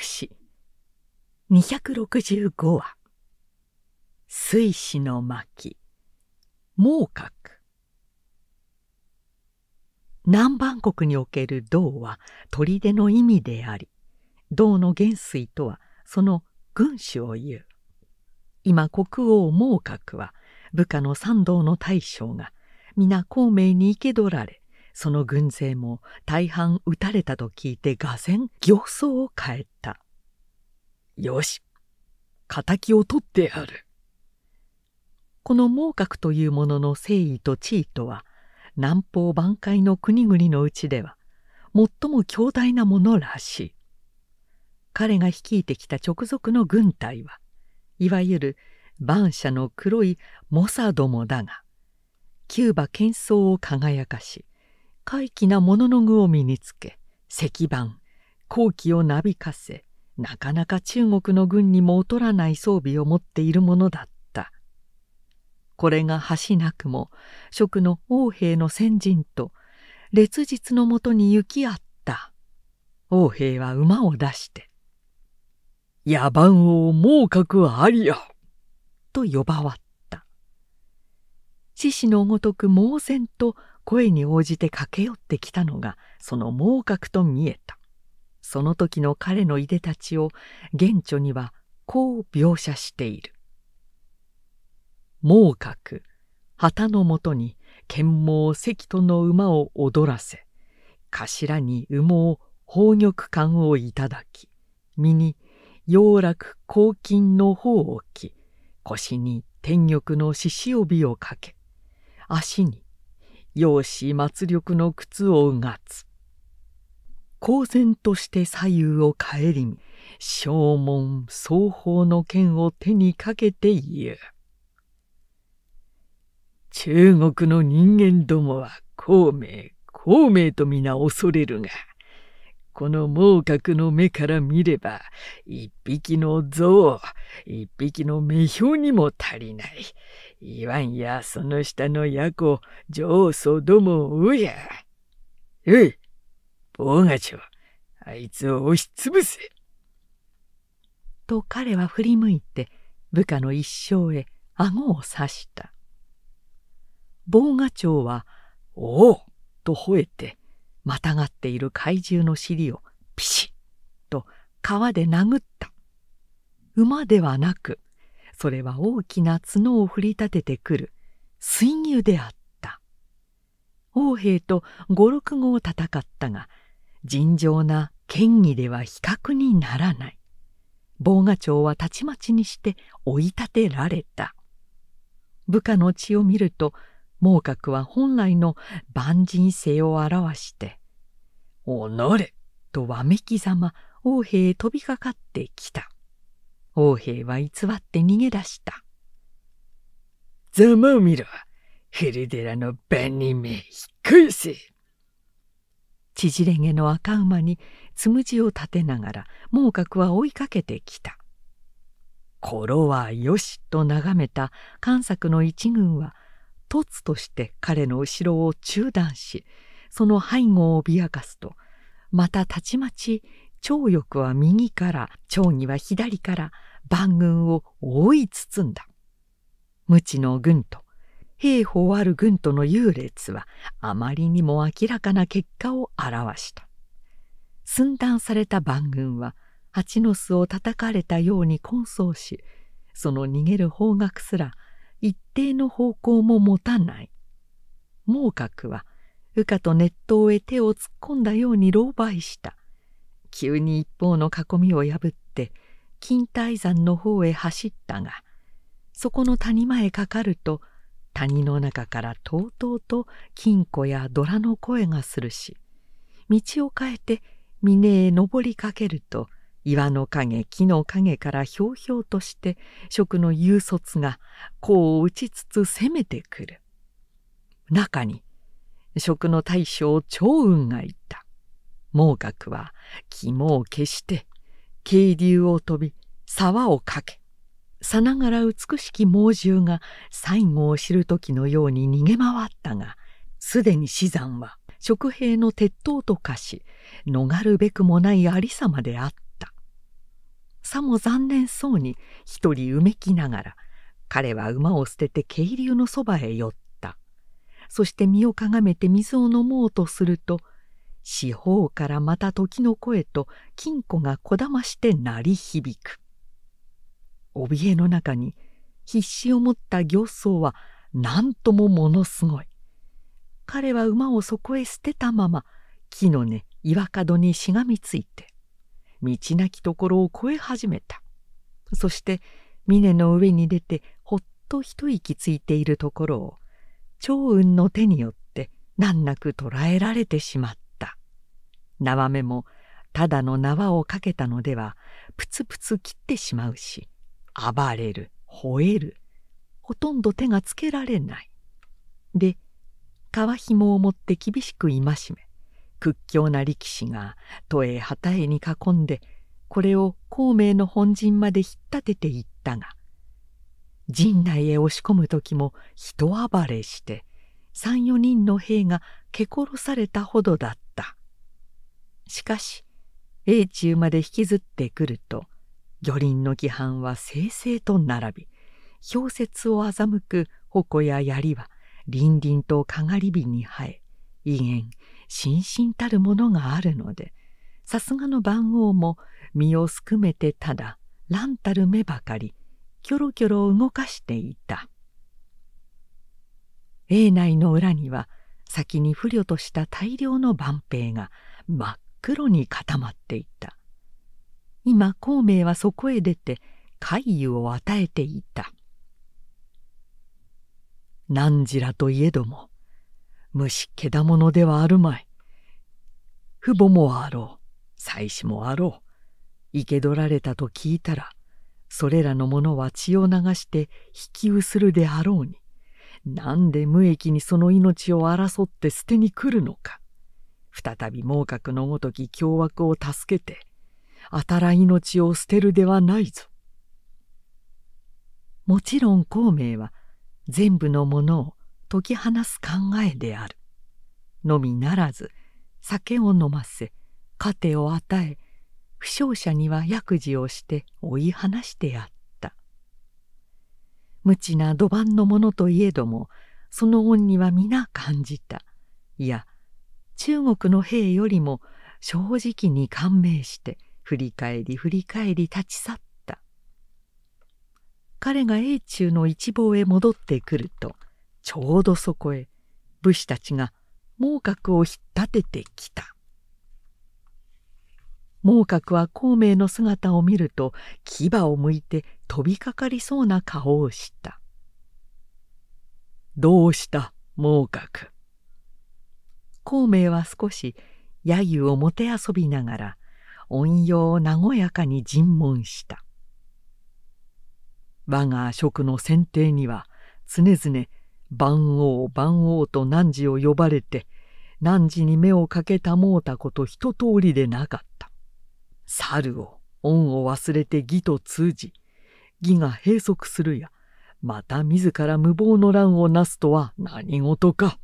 史265話「水死の巻」「猛角」南蛮国における銅は砦の意味であり銅の元帥とはその軍師を言う今国王猛角は部下の三道の大将が皆孔明に生け捕られその軍勢も大半撃たれたと聞いてが然ん形相を変えた。よし、敵を取ってやる。この猛角というものの誠意と地位とは、南方挽回の国々のうちでは、最も強大なものらしい。彼が率いてきた直属の軍隊は、いわゆる蛮社の黒いモサどもだが、キューバ喧騒を輝かし怪奇なものの具を身につけ石板好機をなびかせなかなか中国の軍にも劣らない装備を持っているものだったこれが橋なくも職の王兵の先人と烈日のもとに行き合った王兵は馬を出して「野蛮王猛角ありや!」と呼ばわった獅子のごとく猛然と声に応じて駆け寄ってきたのがその猛角と見えたその時の彼のいでたちを現著にはこう描写している「猛角旗のもとに剣毛関との馬を踊らせ頭に羽毛宝玉冠をいただき身に洋楽黄金の頬を着腰に天玉の獅子帯をかけ足に容姿末力の靴をうがつ公然として左右を顧み正門双方の剣を手にかけて言う中国の人間どもは孔明孔明と皆恐れるがこの猛角の目から見れば、一匹の象、一匹の目標にも足りない。言わんやその下のヤコ、上祖どもおや。おい、坊ガチョ、あいつを押しつぶせ。と彼は振り向いて、部下の一生へ顎を刺した。坊ガチョは、おおと吠えて、またがっている怪獣の尻をピシッと川で殴った馬ではなくそれは大きな角を振り立ててくる水牛であった王兵と五六号戦ったが尋常な剣技では比較にならない防賀町はたちまちにして追い立てられた部下の血を見ると猛覚は本来の万人性を表して「おのれ!」とわめきざま王兵へ飛びかかってきた王兵は偽って逃げ出した「ざまを見ろ古寺の番人めひっ返せ!」縮れ毛の赤馬につむじを立てながら猛角は追いかけてきた「ころはよし」と眺めた関作の一軍は突として彼の後ろを中断しその背後を脅かすとまたたちまち張翼は右から張には左から万軍を覆い包んだ無知の軍と兵法ある軍との優劣はあまりにも明らかな結果を表した寸断された万軍は蜂の巣を叩かれたように混走しその逃げる方角すら一定の方向も持たない。猛角は羽化と熱湯へ手を突っ込んだように狼狽した。急に一方の囲みを破って金泰山の方へ走ったがそこの谷間へかかると谷の中からとうとうと金庫やドラの声がするし道を変えて峰へ登りかけると岩の影木の影からひょうひょうとして食の勇卒が甲を打ちつつ攻めてくる中に食の大将長雲がいた猛角は肝を消して渓流を飛び沢をかけさながら美しき猛獣が最後を知る時のように逃げ回ったがすでに死山は食兵の鉄塔と化し逃るべくもないありさまであった。さも残念そうに一人うめきながら彼は馬を捨てて渓流のそばへ寄ったそして身をかがめて水を飲もうとすると四方からまた時の声と金庫がこだまして鳴り響く怯えの中に必死を持った形相は何ともものすごい彼は馬をそこへ捨てたまま木の根岩角にしがみついて道なきところを越え始めたそして峰の上に出てほっと一息ついているところを長雲の手によって難なく捕らえられてしまった縄目もただの縄をかけたのではプツプツ切ってしまうし暴れる吠えるほとんど手がつけられないで皮紐を持って厳しく戒め屈強な力士が都へ旗へに囲んでこれを孔明の本陣まで引っ立てていったが陣内へ押し込む時も人暴れして三四人の兵が蹴殺されたほどだったしかし英中まで引きずってくると魚輪の規範は正々と並び氷雪を欺く矛や槍は凛々とかがり火に生え威厳心身たるものがあるのでさすがの番王も身をすくめてただ乱たる目ばかりキョロキョロ動かしていた永内の裏には先に不慮とした大量の万兵が真っ黒に固まっていた今孔明はそこへ出て怪異を与えていた。何時らといえども虫けだものではあるまい。父母もあろう、妻子もあろう、生け捕られたと聞いたら、それらのものは血を流して引き薄るであろうに、なんで無益にその命を争って捨てに来るのか。再び猛角のごとき凶悪を助けて、あたら命を捨てるではないぞ。もちろん孔明は全部のものを解き放す考えであるのみならず酒を飲ませ糧を与え負傷者には薬事をして追い放してやった無知な土盤のものといえどもその恩には皆感じたいや中国の兵よりも正直に感銘して振り返り振り返り立ち去った彼が英中の一望へ戻ってくるとちょうどそこへ武士たちが猛角を引っ立ててきた猛角は孔明の姿を見ると牙をむいて飛びかかりそうな顔をした「どうした猛角」孔明は少し揶揄をもてあそびながら音容を和やかに尋問した「我が職の選定には常々番王番王と汝を呼ばれて汝に目をかけたもうたこと一通りでなかった。猿を恩を忘れて義と通じ義が閉塞するやまた自ら無謀の乱をなすとは何事か。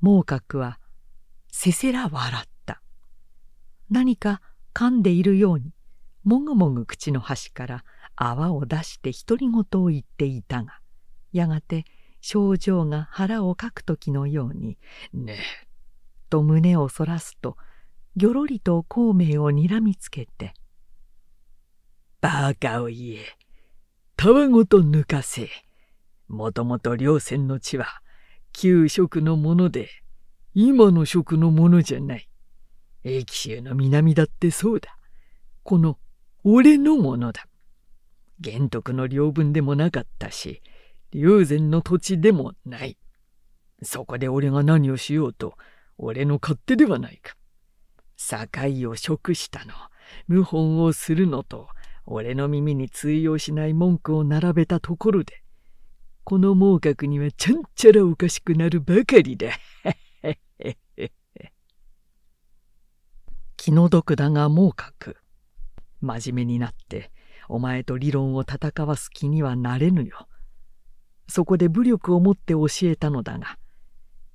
猛角はせせら笑った。何か噛んでいるようにもぐもぐ口の端から泡を出して独り言を言っていたがやがて症状が腹をかく時のように「ねえ」と胸を反らすとぎょろりと孔明をにらみつけて「バカを言えたわごと抜かせもともと稜線の地は旧職のもので今の職のものじゃない駅紀州の南だってそうだこの俺のものだ」。玄徳の領分でもなかったし友禅の土地でもない。そこで俺が何をしようと、俺の勝手ではないか。境を食したの、謀反をするのと、俺の耳に通用しない文句を並べたところで、この猛角にはちゃんちゃらおかしくなるばかりだ。気の毒だが猛角。真面目になって、お前と理論を戦わす気にはなれぬよ。そこで武力をもって教えたのだが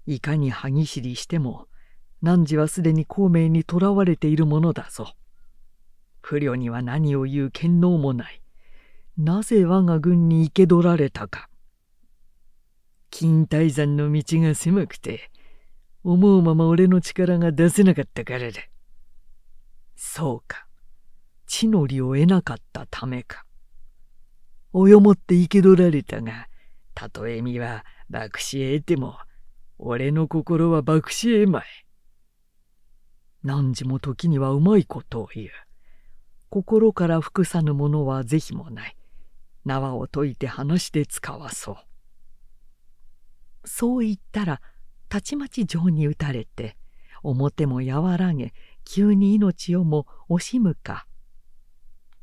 いかに歯ぎしりしても汝はすでに孔明にとらわれているものだぞ不慮には何を言う権能もないなぜ我が軍に生け捕られたか金泰山の道が狭くて思うまま俺の力が出せなかったからだそうか地の利を得なかったためか。およもって生け捕られたが、たとえみは爆死へ得ても俺の心は爆死へまい。何時も時にはうまいことを言う。心から服さぬものは是非もない。縄を解いて話して使わそう。そう言ったらたちまち情に打たれて表も和らげ急に命をも惜しむか。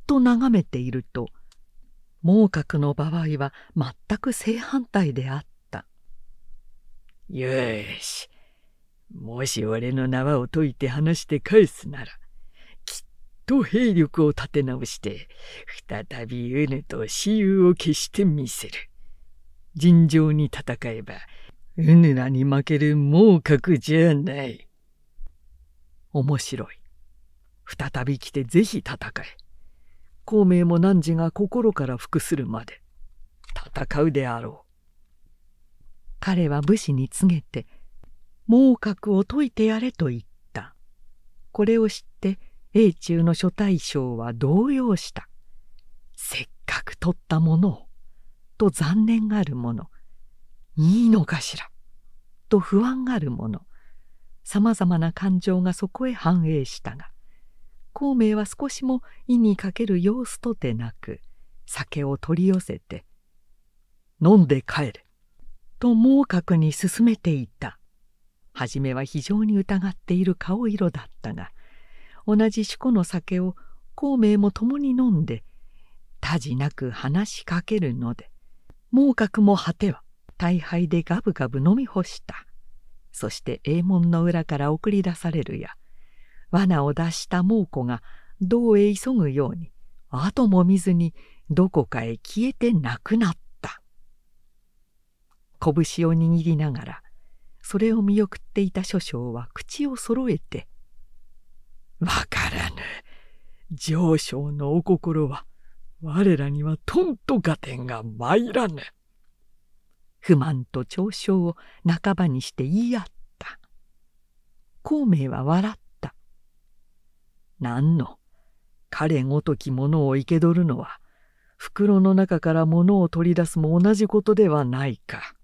と眺めていると猛角の場合は全く正反対であったよしもし俺の縄を解いて話して返すならきっと兵力を立て直して再びウヌと雌雄を消してみせる尋常に戦えばウヌらに負ける猛角じゃない面白い再び来てぜひ戦え孔明も汝が心から服するまで戦うであろう。彼は武士に告げて猛角を解いてやれと言ったこれを知って英中の諸大将は動揺したせっかく取ったものをと残念がるものいいのかしらと不安があるものさまざまな感情がそこへ反映したが孔明は少しも意にかける様子とてなく酒を取り寄せて「飲んで帰れ」と猛角に進めていた初めは非常に疑っている顔色だったが同じ主庫の酒を孔明も共に飲んでたじなく話しかけるので猛角も果ては大敗でガブガブ飲み干したそして衛門の裏から送り出されるや罠を出した猛虎が道へ急ぐように後も見ずにどこかへ消えてなくなった拳を握りながらそれを見送っていた諸将は口をそろえて「わからぬ上将のお心は我らにはとんと合点が参らぬ」不満と嘲笑を半ばにして言い合った孔明は笑っ何の彼ごとき者を生け捕るのは袋の中から物を取り出すも同じことではないか。